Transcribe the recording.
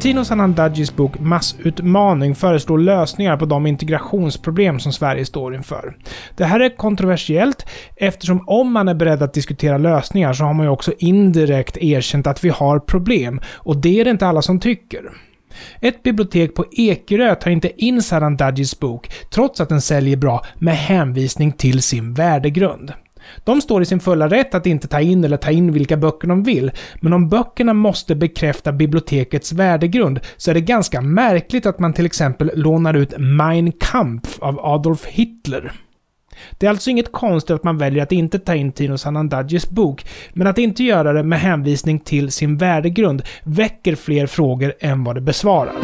Tino Sanandajis bok Massutmaning föreslår lösningar på de integrationsproblem som Sverige står inför. Det här är kontroversiellt eftersom om man är beredd att diskutera lösningar så har man ju också indirekt erkänt att vi har problem och det är det inte alla som tycker. Ett bibliotek på Ekerö tar inte in Sarandajis bok, trots att den säljer bra, med hänvisning till sin värdegrund. De står i sin fulla rätt att inte ta in eller ta in vilka böcker de vill, men om böckerna måste bekräfta bibliotekets värdegrund så är det ganska märkligt att man till exempel lånar ut Mein Kampf av Adolf Hitler. Det är alltså inget konstigt att man väljer att inte ta in Tino Sanandagis bok, men att inte göra det med hänvisning till sin värdegrund väcker fler frågor än vad det besvarar.